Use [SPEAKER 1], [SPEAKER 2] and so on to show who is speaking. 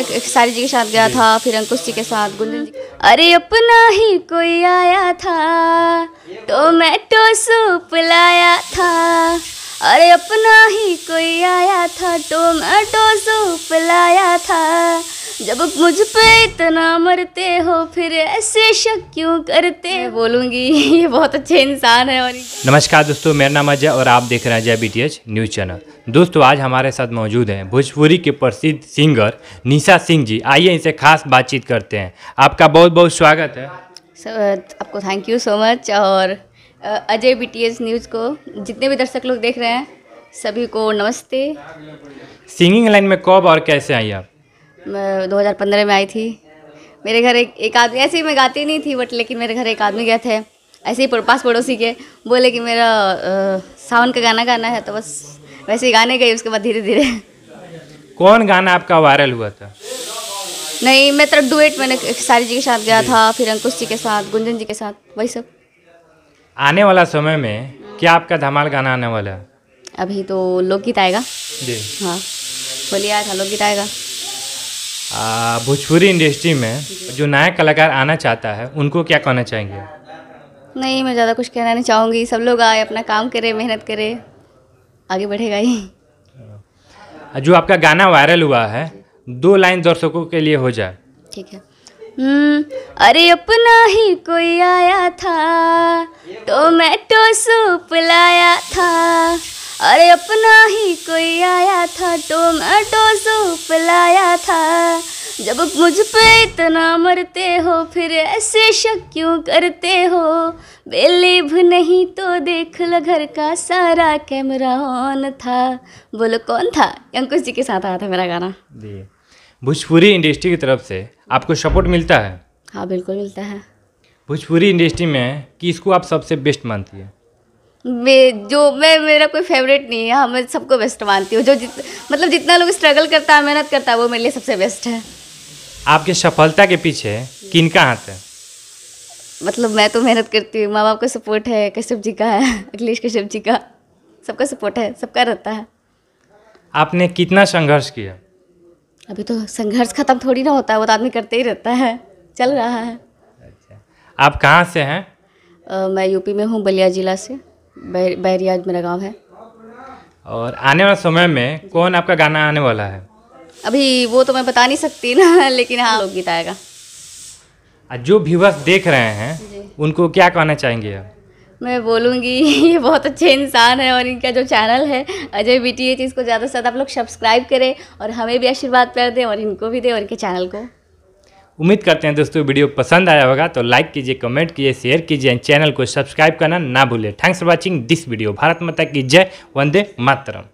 [SPEAKER 1] सारी जी के साथ गया था फिर अंकुश जी के साथ गुंजन जी अरे अपना ही कोई आया था टोमेटो तो तो सूप लाया था अरे अपना ही कोई आया था टोमेटो तो सूप लाया था जब मुझ पे इतना मरते हो फिर ऐसे शक क्यों करते मैं ये बहुत अच्छे इंसान है और
[SPEAKER 2] नमस्कार दोस्तों मेरा नाम अजय और आप देख रहे हैं अजय बी न्यूज़ चैनल दोस्तों आज हमारे साथ मौजूद हैं भोजपुरी के प्रसिद्ध सिंगर निशा सिंह जी आइए इनसे खास बातचीत करते हैं आपका बहुत बहुत स्वागत है
[SPEAKER 1] सर आपको थैंक यू सो मच और अजय बी न्यूज़ को जितने भी दर्शक लोग देख रहे हैं सभी को नमस्ते
[SPEAKER 2] सिंगिंग लाइन में कब और कैसे आई आप
[SPEAKER 1] 2015 में आई थी मेरे घर एक एक आदमी ऐसे ही मैं गाती नहीं थी बट लेकिन मेरे घर एक आदमी गए थे ऐसे ही पास पड़ोसी के बोले कि मेरा सावन का गाना गाना है तो बस वैसे ही गाने गई उसके बाद धीरे धीरे
[SPEAKER 2] कौन गाना आपका वायरल हुआ था
[SPEAKER 1] नहीं मैं तरफ डुएट मैंने सारी जी के साथ गया था फिर अंकुश जी के साथ गुंजन जी के साथ वही सब
[SPEAKER 2] आने वाला समय में क्या आपका धमाल गाना आने वाला है
[SPEAKER 1] अभी तो लोकगीत आएगा जी हाँ बोलिए आया हाँ, था लोकगीत आएगा
[SPEAKER 2] भोजपुरी इंडस्ट्री में जो नया कलाकार आना चाहता है उनको क्या कहना चाहेंगे
[SPEAKER 1] नहीं मैं ज़्यादा कुछ कहना नहीं चाहूँगी सब लोग आए अपना काम करें मेहनत करें आगे बढ़ेगा ही
[SPEAKER 2] जो आपका गाना वायरल हुआ है दो लाइन दर्शकों के लिए हो जाए ठीक
[SPEAKER 1] है हम्म, अरे अपना ही कोई आया था टोमेटो तो तो सूप लाया था अरे अपना ही कोई आया टोमेटो तो सूप लाया था जब मुझ पे इतना मरते हो फिर ऐसे शक क्यों करते हो बेलेब नहीं तो देख लो घर का सारा कैमरा ऑन था बोलो कौन था अंकुश जी के साथ आया था मेरा गाना
[SPEAKER 2] भोजपुरी इंडस्ट्री की तरफ से आपको सपोर्ट मिलता है
[SPEAKER 1] हाँ बिल्कुल मिलता है
[SPEAKER 2] भोजपुरी इंडस्ट्री में किसको आप सबसे बेस्ट मानती है
[SPEAKER 1] जो मैं मेरा कोई फेवरेट नहीं है हाँ मैं सबको बेस्ट मानती हूँ जो जित मतलब जितना लोग स्ट्रगल करता है मेहनत करता है वो मेरे लिए सबसे बेस्ट है
[SPEAKER 2] आपकी सफलता के पीछे किन का हाथ है
[SPEAKER 1] मतलब मैं तो मेहनत करती हूँ माँ बाप का सपोर्ट है कश्यप जी का है अखिलेश कश्यप जी का सबका सपोर्ट है सबका रहता है
[SPEAKER 2] आपने कितना संघर्ष किया
[SPEAKER 1] अभी तो संघर्ष खत्म थोड़ी ना होता है वो तो आदमी करते ही रहता है चल रहा है
[SPEAKER 2] अच्छा आप कहाँ से हैं
[SPEAKER 1] मैं यूपी में हूँ बलिया जिला से बैरियाज मेरा गाँव है
[SPEAKER 2] और आने वाले समय में कौन आपका गाना आने वाला है
[SPEAKER 1] अभी वो तो मैं बता नहीं सकती ना लेकिन हाँ लोकगीत आएगा
[SPEAKER 2] जो व्यूवर्स देख रहे हैं उनको क्या कहना चाहेंगे आप
[SPEAKER 1] मैं बोलूँगी ये बहुत अच्छे इंसान है और इनका जो चैनल है अजय बी टी एच इसको ज़्यादा से ज़्यादा आप लोग सब्सक्राइब करें और हमें भी आशीर्वाद कर दें और इनको भी दें और इनके चैनल को
[SPEAKER 2] उम्मीद करते हैं दोस्तों वीडियो पसंद आया होगा तो लाइक कीजिए कमेंट कीजिए शेयर कीजिए चैनल को सब्सक्राइब करना ना भूलें thanks for watching this video Bharat माता की जय वंदे मातरम